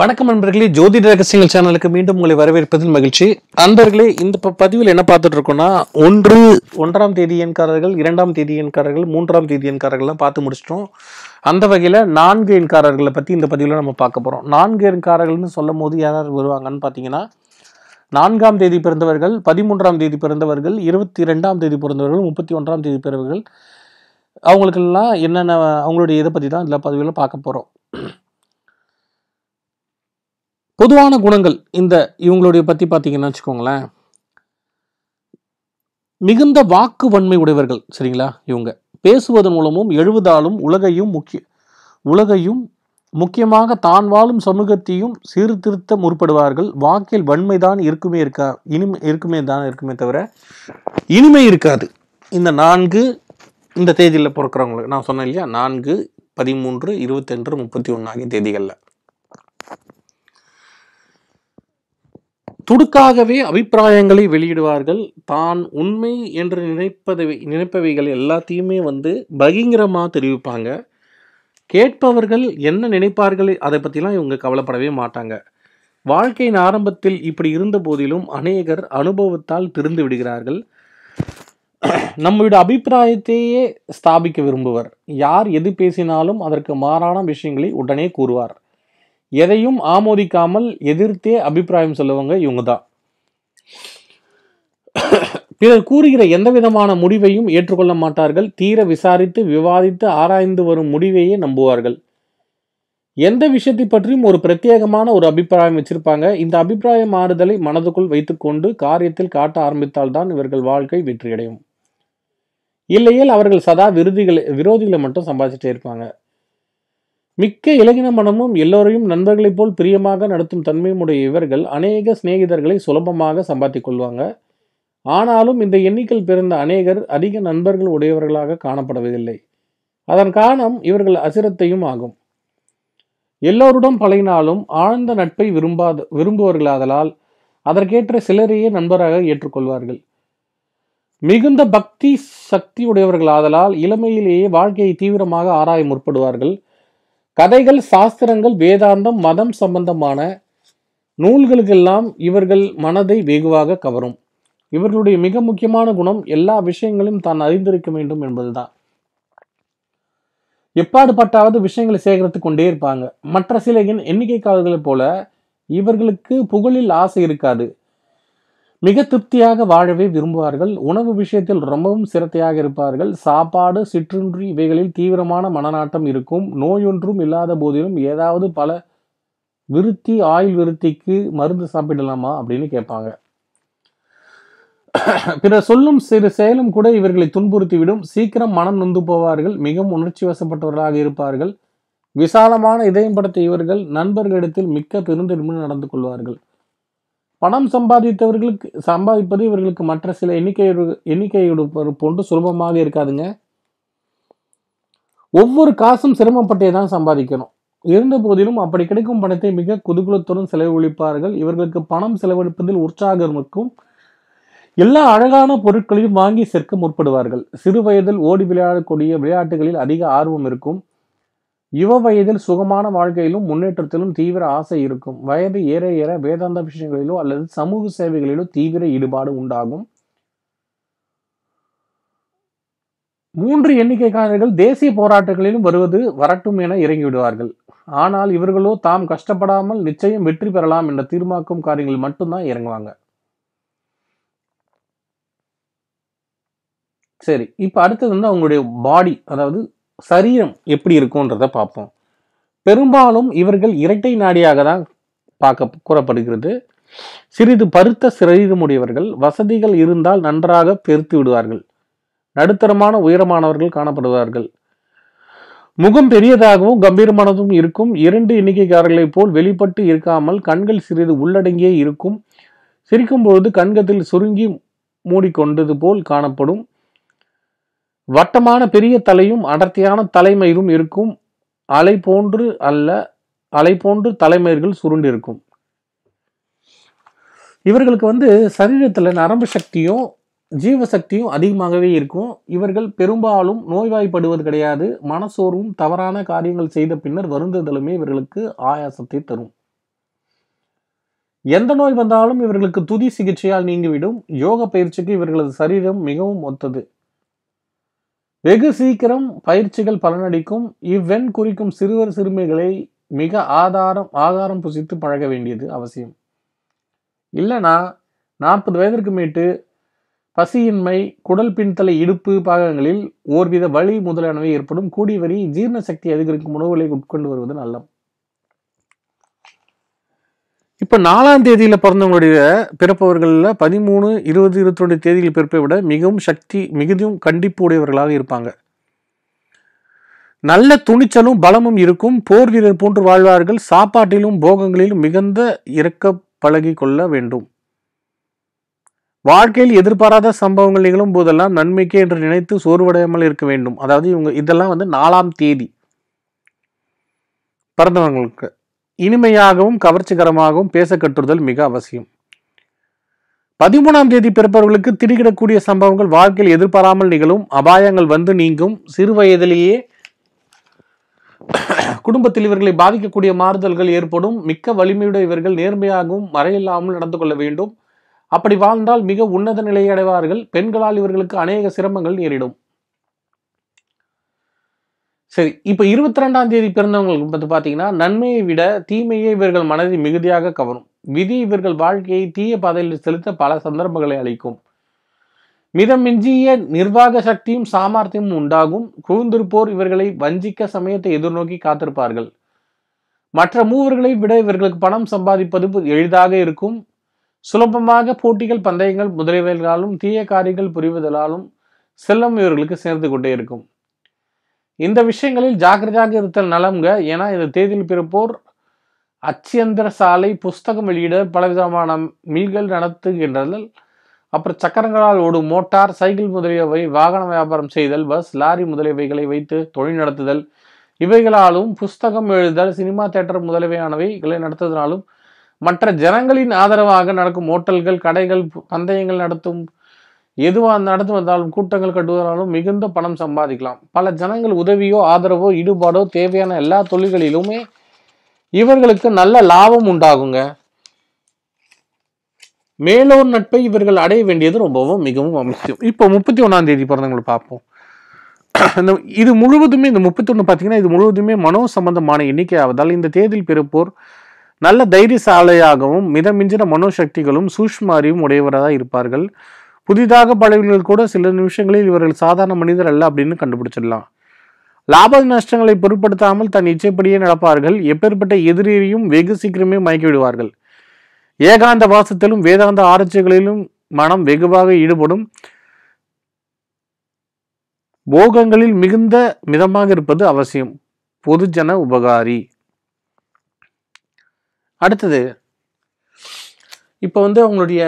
வணக்கம் நண்பர்களே ஜோதி ரகசியங்கள் சேனலுக்கு மீண்டும் உங்களை வரவேற்பதில் மகிழ்ச்சி அன்பர்களே இந்த பதிவில் என்ன பார்த்துட்டு இருக்கோம்னா ஒன்று ஒன்றாம் தேதி எண்காரர்கள் இரண்டாம் தேதி எண்காரர்கள் மூன்றாம் தேதி எண்காரர்கள்லாம் பார்த்து முடிச்சிட்டோம் அந்த வகையில் நான்கு எண்காரர்களை பற்றி இந்த பதிவில் நம்ம பார்க்க போகிறோம் நான்கு எண்காரர்கள்னு சொல்லும் போது யார் வருவாங்கன்னு பார்த்தீங்கன்னா நான்காம் தேதி பிறந்தவர்கள் பதிமூன்றாம் தேதி பிறந்தவர்கள் இருபத்தி ரெண்டாம் தேதி பிறந்தவர்கள் முப்பத்தி ஒன்றாம் தேதி பிறவர்கள் அவங்களுக்கெல்லாம் என்னென்ன அவங்களுடைய இதை பற்றி தான் இந்த பதிவில் பார்க்க போகிறோம் பொதுவான குணங்கள் இந்த இவங்களுடைய பற்றி பார்த்தீங்கன்னா வச்சுக்கோங்களேன் மிகுந்த வாக்கு வன்மை உடையவர்கள் சரிங்களா இவங்க பேசுவதன் மூலமும் எழுவதாலும் உலகையும் முக்கிய உலகையும் முக்கியமாக தான் வாழும் சமூகத்தையும் சீர்திருத்த முற்படுவார்கள் வாக்கில் வன்மை தான் இருக்குமே இருக்கா இனிமை இருக்குமே தான் இருக்குமே தவிர இனிமை இருக்காது இந்த நான்கு இந்த தேதியில் பிறக்கிறவங்களுக்கு நான் சொன்னேன் இல்லையா நான்கு பதிமூன்று இருபத்தென்று முப்பத்தி ஒன்று ஆகிய தேதிகளில் துடுக்காகவே அபிப்பிராயங்களை வெளியிடுவார்கள் தான் உண்மை என்று நினைப்பதை நினைப்பவைகள் எல்லாத்தையுமே வந்து பகிங்கரமாக தெரிவிப்பாங்க கேட்பவர்கள் என்ன நினைப்பார்கள் அதை பற்றிலாம் இவங்க கவலைப்படவே மாட்டாங்க வாழ்க்கையின் ஆரம்பத்தில் இப்படி இருந்த போதிலும் அநேகர் அனுபவத்தால் திருந்து விடுகிறார்கள் நம்மளுடைய அபிப்பிராயத்தையே ஸ்தாபிக்க விரும்புவர் யார் எது பேசினாலும் அதற்கு மாறான விஷயங்களை உடனே கூறுவார் எதையும் ஆமோதிக்காமல் எதிர்த்தே அபிப்பிராயம் சொல்லுவாங்க இவங்க தான் பிறர் கூறுகிற எந்த விதமான முடிவையும் ஏற்றுக்கொள்ள மாட்டார்கள் தீர விசாரித்து விவாதித்து ஆராய்ந்து வரும் முடிவையே நம்புவார்கள் எந்த விஷயத்தை பற்றியும் ஒரு பிரத்யேகமான ஒரு அபிப்பிராயம் வச்சிருப்பாங்க இந்த அபிப்பிராய மாறுதலை மனதுக்குள் வைத்துக்கொண்டு காரியத்தில் காட்ட ஆரம்பித்தால்தான் இவர்கள் வாழ்க்கை வெற்றியடையும் இல்லையில் அவர்கள் சதா விருதிகளை விரோதிகளை மட்டும் சம்பாதிச்சுட்டே இருப்பாங்க மிக்க இலகின மனமும் எல்லோரையும் நண்பர்களைப் போல் பிரியமாக நடத்தும் தன்மையும் உடைய இவர்கள் அநேக சிநேகிதர்களை சுலபமாக சம்பாத்திக் கொள்வாங்க ஆனாலும் இந்த எண்ணிக்கையில் பிறந்த அநேகர் அதிக நண்பர்கள் உடையவர்களாக காணப்படுவதில்லை அதன் காரணம் இவர்கள் அசிரத்தையும் ஆகும் எல்லோருடன் பழகினாலும் ஆழ்ந்த நட்பை விரும்பாத விரும்புவர்களாதலால் அதற்கேற்ற சிலரையே நண்பராக ஏற்றுக்கொள்வார்கள் மிகுந்த பக்தி சக்தி உடையவர்களாதலால் இளமையிலேயே வாழ்க்கையை தீவிரமாக ஆராய முற்படுவார்கள் கதைகள் சாஸ்திரங்கள் வேதாந்தம் மதம் சம்பந்தமான நூல்களுக்கெல்லாம் இவர்கள் மனதை வெகுவாக கவரும் இவர்களுடைய மிக முக்கியமான குணம் எல்லா விஷயங்களையும் தான் அறிந்திருக்க வேண்டும் என்பதுதான் எப்பாடுபட்டாவது விஷயங்களை சேகரித்து கொண்டே இருப்பாங்க மற்ற எண்ணிக்கை எண்ணிக்கைக்காரர்களைப் போல இவர்களுக்கு புகழில் ஆசை இருக்காது மிக திருப்தியாக வாழவே விரும்புவார்கள் உணவு விஷயத்தில் ரொம்பவும் சிரத்தையாக இருப்பார்கள் சாப்பாடு சிற்றுன்றி இவைகளில் தீவிரமான மனநாட்டம் இருக்கும் நோயொன்றும் இல்லாத போதிலும் ஏதாவது பல விருத்தி ஆயுள் விருத்திக்கு மருந்து சாப்பிடலாமா அப்படின்னு கேட்பாங்க பிற சொல்லும் சிறு செயலும் கூட இவர்களை துன்புறுத்திவிடும் சீக்கிரம் மனம் நொந்து போவார்கள் மிகவும் உணர்ச்சி வசப்பட்டவர்களாக இருப்பார்கள் விசாலமான இதயம் படைத்த இவர்கள் நண்பர்களிடத்தில் மிக்க பெருந்தெடுமை நடந்து கொள்வார்கள் பணம் சம்பாதித்தவர்களுக்கு சம்பாதிப்பது இவர்களுக்கு மற்ற சில எண்ணிக்கை எண்ணிக்கை போன்று சுலபமாக இருக்காதுங்க ஒவ்வொரு காசும் சிரமப்பட்டே தான் சம்பாதிக்கணும் இருந்த போதிலும் அப்படி கிடைக்கும் பணத்தை மிக குதுகுலத்துடன் செலவழிப்பார்கள் இவர்களுக்கு பணம் செலவழிப்பதில் உற்சாகம் இருக்கும் எல்லா அழகான பொருட்களையும் வாங்கி சேர்க்க முற்படுவார்கள் சிறு வயதில் ஓடி விளையாடக்கூடிய விளையாட்டுகளில் அதிக ஆர்வம் இருக்கும் யுவ வயதில் சுகமான வாழ்க்கையிலும் முன்னேற்றத்திலும் தீவிர ஆசை இருக்கும் வயது ஏற ஏற வேதாந்த விஷயங்களிலோ அல்லது சமூக சேவைகளிலோ தீவிர ஈடுபாடு உண்டாகும் மூன்று எண்ணிக்கைக்காரர்கள் தேசிய போராட்டங்களிலும் வருவது வரட்டும் என இறங்கிவிடுவார்கள் ஆனால் இவர்களோ தாம் கஷ்டப்படாமல் நிச்சயம் வெற்றி பெறலாம் என்ற தீர்மாக்கும் காரியங்கள் மட்டும்தான் இறங்குவாங்க சரி இப்போ அடுத்தது வந்து அவங்களுடைய பாடி அதாவது சரீரம் எப்படி இருக்கும்ன்றத பார்ப்போம் பெரும்பாலும் இவர்கள் இரட்டை நாடியாக தான் பார்க்க கூறப்படுகிறது சிறிது பருத்த சரீரமுடையவர்கள் வசதிகள் இருந்தால் நன்றாக பெருத்து விடுவார்கள் நடுத்தரமான உயரமானவர்கள் காணப்படுவார்கள் முகம் பெரியதாகவும் கம்பீரமானதும் இருக்கும் இரண்டு எண்ணிக்கைக்காரர்களைப் போல் வெளிப்பட்டு இருக்காமல் கண்கள் சிறிது உள்ளடங்கியே இருக்கும் சிரிக்கும் பொழுது கண்கத்தில் சுருங்கி மூடிக்கொண்டது போல் காணப்படும் வட்டமான பெரிய தலையும் அடர்த்தியான தலைமயிரும் இருக்கும் அலை போன்று அல்ல அலை போன்று தலைமயிர்கள் சுருண்டிருக்கும் இவர்களுக்கு வந்து சரீரத்தில் நரம்பு சக்தியும் ஜீவசக்தியும் அதிகமாகவே இருக்கும் இவர்கள் பெரும்பாலும் நோய்வாய்ப்படுவது கிடையாது மனசோர்வும் தவறான காரியங்கள் செய்த பின்னர் வருந்துதலுமே இவர்களுக்கு ஆயாசத்தை தரும் எந்த நோய் வந்தாலும் இவர்களுக்கு துதி சிகிச்சையால் நீங்கிவிடும் யோக பயிற்சிக்கு இவர்களது சரீரம் மிகவும் ஒத்தது வெகு சீக்கிரம் பயிற்சிகள் பலனளிக்கும் இவ்வெண் குறிக்கும் சிறுவர் சிறுமிகளை மிக ஆதாரம் ஆதாரம் புசித்து பழக வேண்டியது அவசியம் இல்லைனா நாற்பது வயதிற்கு மேட்டு பசியின்மை குடல் பின்தலை இடுப்பு பாகங்களில் ஓர்வித வலி முதலானவை ஏற்படும் கூடிய வரி ஜீரண சக்தி அதிகரிக்கும் உணவுகளை உட்கொண்டு வருவது நல்லம் இப்போ நாலாம் தேதியில் பிறந்தவங்களுடைய பிறப்பவர்களில் பதிமூணு இருபது இருபத்தி ரெண்டு தேதியில் பிறப்பை விட மிகவும் சக்தி மிகுதியும் கண்டிப்பு உடையவர்களாக இருப்பாங்க நல்ல துணிச்சலும் பலமும் இருக்கும் போர் வீரர் போன்று வாழ்வார்கள் சாப்பாட்டிலும் போகங்களிலும் மிகுந்த இறக்க பழகி கொள்ள வேண்டும் வாழ்க்கையில் எதிர்பாராத சம்பவங்கள் நிகழும் போதெல்லாம் நன்மைக்கே என்று நினைத்து சோர்வடையாமல் இருக்க வேண்டும் அதாவது இவங்க இதெல்லாம் வந்து நாலாம் தேதி பிறந்தவங்களுக்கு இனிமையாகவும் கவர்ச்சிகரமாகவும் பேச கற்றுதல் மிக அவசியம் பதிமூணாம் தேதி பிறப்பவர்களுக்கு திடுக்கிடக்கூடிய சம்பவங்கள் வாழ்க்கையில் எதிர்பாராமல் நிகழும் அபாயங்கள் வந்து நீங்கும் சிறு வயதிலேயே குடும்பத்தில் இவர்களை பாதிக்கக்கூடிய மாறுதல்கள் ஏற்படும் மிக்க வலிமையுடைய இவர்கள் நேர்மையாகவும் மறையில்லாமல் நடந்து கொள்ள வேண்டும் அப்படி வாழ்ந்தால் மிக உன்னத நிலையடைவார்கள் பெண்களால் இவர்களுக்கு அநேக சிரமங்கள் நேரிடும் சரி இப்போ இருபத்தி ரெண்டாம் தேதி பிறந்தவங்களுக்கு வந்து பார்த்தீங்கன்னா நன்மையை விட தீமையை இவர்கள் மனதை மிகுதியாக கவரும் விதி இவர்கள் வாழ்க்கையை தீய பாதையில் செலுத்த பல சந்தர்ப்பங்களை அளிக்கும் மிதமிஞ்சிய நிர்வாக சக்தியும் சாமர்த்தியமும் உண்டாகும் குவிந்திருப்போர் இவர்களை வஞ்சிக்க சமயத்தை எதிர்நோக்கி காத்திருப்பார்கள் மற்ற மூவர்களை விட இவர்களுக்கு பணம் சம்பாதிப்பது எளிதாக இருக்கும் சுலபமாக போட்டிகள் பந்தயங்கள் முதலியவைகளாலும் தீய காரியங்கள் புரிவதாலும் செல்லம் இவர்களுக்கு சேர்ந்து கொண்டே இருக்கும் இந்த விஷயங்களில் ஜாக்கிரதையாக இருத்தல் நலம்ங்க ஏன்னா இந்த தேதியில் பிறப்போர் அச்சியந்திர சாலை புஸ்தகம் வெளியிட பலவிதமான மில்கள் நடத்துகின்றதல் அப்புறம் சக்கரங்களால் ஓடும் மோட்டார் சைக்கிள் முதலியவை வாகன வியாபாரம் செய்தல் பஸ் லாரி முதலியவைகளை வைத்து தொழில் நடத்துதல் இவைகளாலும் புஸ்தகம் எழுதல் சினிமா தேட்டர் முதலியவையானவைகளை நடத்துவதனாலும் மற்ற ஜனங்களின் ஆதரவாக நடக்கும் ஓட்டல்கள் கடைகள் பந்தயங்கள் நடத்தும் எதுவாக நடந்து வந்தாலும் கூட்டங்கள் கட்டுவதாலும் மிகுந்த பணம் சம்பாதிக்கலாம் பல ஜனங்கள் உதவியோ ஆதரவோ ஈடுபாடோ தேவையான எல்லா தொழில்களிலுமே இவர்களுக்கு நல்ல லாபம் உண்டாகுங்க மேலோர் நட்பை இவர்கள் அடைய வேண்டியது ரொம்பவும் மிகவும் அவசியம் இப்போ முப்பத்தி ஒன்றாம் தேதி பிறந்தவங்களை பார்ப்போம் இந்த இது முழுவதுமே இந்த முப்பத்தொன்று பார்த்தீங்கன்னா இது முழுவதுமே மனோ சம்பந்தமான எண்ணிக்கை ஆவதால் இந்த தேதியில் பிறப்போர் நல்ல தைரியசாலையாகவும் மிதமிஞ்சின மனோசக்திகளும் சூஷ்மாரியும் உடையவராக இருப்பார்கள் புதிதாக பழவிகள் கூட சில நிமிஷங்களில் இவர்கள் சாதாரண மனிதர் அல்ல அப்படின்னு கண்டுபிடிச்சிடலாம் லாப நஷ்டங்களை பொருட்படுத்தாமல் தன் இச்சைப்படியே நடப்பார்கள் எப்பேற்பட்ட எதிரியையும் வெகு சீக்கிரமே மயக்கி விடுவார்கள் ஏகாந்த வாசத்திலும் வேதாந்த ஆராய்ச்சிகளிலும் மனம் வெகுவாக ஈடுபடும் போகங்களில் மிகுந்த மிதமாக இருப்பது அவசியம் பொதுஜன உபகாரி அடுத்தது இப்போ வந்து அவங்களுடைய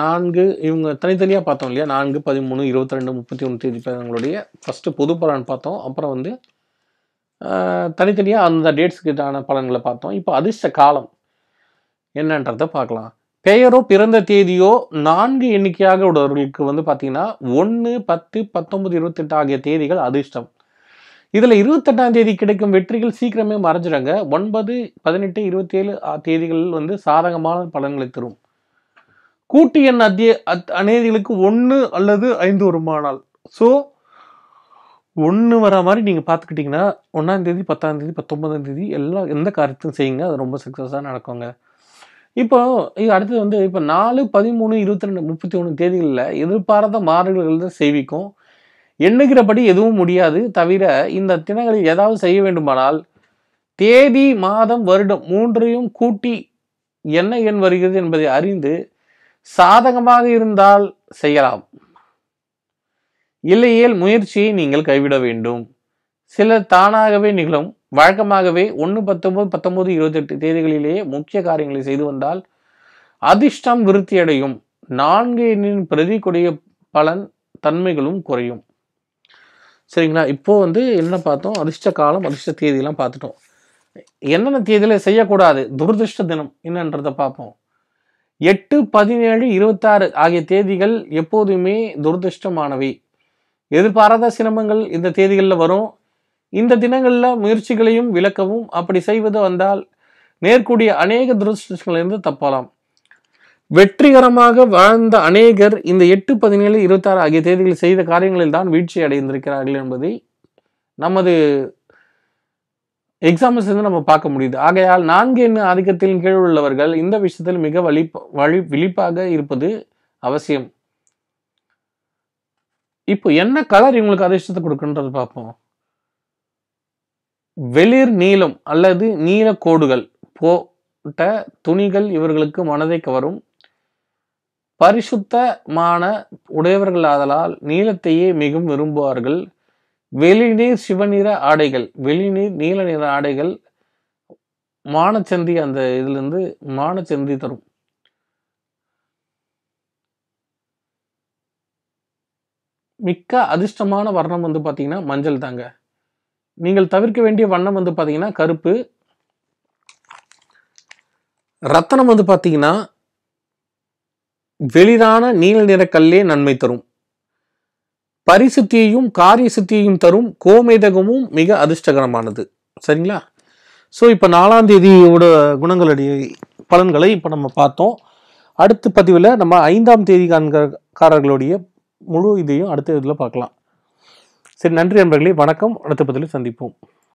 நான்கு இவங்க தனித்தனியாக பார்த்தோம் இல்லையா நான்கு பதிமூணு இருபத்தி ரெண்டு முப்பத்தி ஒன்று தேதி அவங்களுடைய ஃபஸ்ட்டு பொது பலன் பார்த்தோம் அப்புறம் வந்து தனித்தனியாக அந்த டேட்ஸுக்குட்டான பலன்களை பார்த்தோம் இப்போ அதிர்ஷ்ட காலம் என்னன்றதை பார்க்கலாம் பெயரோ பிறந்த தேதியோ நான்கு எண்ணிக்கையாக உள்ளவர்களுக்கு வந்து பார்த்திங்கன்னா ஒன்று பத்து பத்தொம்பது இருபத்தெட்டு ஆகிய தேதிகள் அதிர்ஷ்டம் இதில் இருபத்தெட்டாம் தேதி கிடைக்கும் வெற்றிகள் சீக்கிரமே மறைஞ்சிடுங்க ஒன்பது பதினெட்டு இருபத்தி ஏழு தேதிகளில் வந்து சாதகமான பலன்களை தரும் கூட்டு எண் அத்திய அநேதிகளுக்கு ஒன்று அல்லது ஐந்து வருமானால் ஸோ ஒன்று வர மாதிரி நீங்கள் பார்த்துக்கிட்டிங்கன்னா ஒன்றாந்தேதி தேதி பத்தொன்பதாம் தேதி எல்லாம் எந்த காரியத்தையும் செய்யுங்க அது ரொம்ப சக்ஸஸாக நடக்குங்க இப்போ அடுத்தது வந்து இப்போ நாலு பதிமூணு இருபத்தி ரெண்டு முப்பத்தி ஒன்று தேதிகளில் எதிர்பாராத மாறுதல்கள் தான் செய்விக்கும் எண்ணுகிறபடி எதுவும் முடியாது தவிர இந்த தினங்களில் ஏதாவது செய்ய வேண்டுமானால் தேதி மாதம் வருடம் மூன்றையும் கூட்டி என்ன எண் வருகிறது என்பதை அறிந்து சாதகமாக இருந்தால் செய்யலாம் இல்லையேல் முயற்சியை நீங்கள் கைவிட வேண்டும் சில தானாகவே நிகழும் வழக்கமாகவே ஒன்று பத்தொம்போது இருபத்தி இருபத்தெட்டு தேதிகளிலேயே முக்கிய காரியங்களை செய்து வந்தால் அதிர்ஷ்டம் விருத்தியடையும் நான்கு எண்ணின் பிரதிக்குடைய பலன் தன்மைகளும் குறையும் சரிங்களா இப்போது வந்து என்ன பார்த்தோம் அதிர்ஷ்ட காலம் அதிர்ஷ்ட தேதியெலாம் பார்த்துட்டோம் என்னென்ன தேதியில் செய்யக்கூடாது துரதிருஷ்ட தினம் என்னன்றதை பார்ப்போம் எட்டு பதினேழு இருபத்தாறு ஆகிய தேதிகள் எப்போதுமே துரதிருஷ்டமானவை எதிர்பாராத சிரமங்கள் இந்த தேதிகளில் வரும் இந்த தினங்களில் முயற்சிகளையும் விளக்கவும் அப்படி செய்வது வந்தால் நேர்கூடிய அநேக துரதிருஷ்டங்களிலிருந்து தப்பலாம் வெற்றிகரமாக வாழ்ந்த அநேகர் இந்த எட்டு பதினேழு இருபத்தாறு ஆகிய தேதிகளில் செய்த காரியங்களில் தான் வீழ்ச்சி அடைந்திருக்கிறார்கள் என்பதை நமது எக்ஸாம்பிள்ஸ் வந்து நம்ம பார்க்க முடியுது ஆகையால் நான்கு எண்ணு ஆதிக்கத்தின் கீழ் உள்ளவர்கள் இந்த விஷயத்தில் மிக வழி வழி விழிப்பாக இருப்பது அவசியம் இப்போ என்ன கலர் இவங்களுக்கு அதிர்ஷ்டத்தை கொடுக்குன்றது பார்ப்போம் வெளிர் நீளம் அல்லது நீல கோடுகள் போட்ட துணிகள் இவர்களுக்கு மனதை கவரும் பரிசுத்தமான உடையவர்களாதலால் நீளத்தையே மிகவும் விரும்புவார்கள் வெளிநீர் சிவநிற ஆடைகள் வெளிநீர் நீல நிற ஆடைகள் மானச்சந்தி அந்த இதுலேருந்து மானச்சந்தி தரும் மிக்க அதிர்ஷ்டமான வர்ணம் வந்து பார்த்தீங்கன்னா மஞ்சள் தாங்க நீங்கள் தவிர்க்க வேண்டிய வண்ணம் வந்து பார்த்தீங்கன்னா கருப்பு ரத்தனம் வந்து பார்த்தீங்கன்னா வெளிரான நீல நிற கல்லே நன்மை தரும் பரிசுத்தியையும் காரிய சுத்தியையும் தரும் கோமேதகமும் மிக அதிர்ஷ்டகரமானது சரிங்களா ஸோ இப்போ நாலாம் தேதியோட குணங்களுடைய பலன்களை இப்போ நம்ம பார்த்தோம் அடுத்த பதிவில் நம்ம ஐந்தாம் தேதி காரர்களுடைய முழு இதையும் அடுத்த இதில் பார்க்கலாம் சரி நன்றி அன்பர்களே வணக்கம் அடுத்த பதிவில் சந்திப்போம்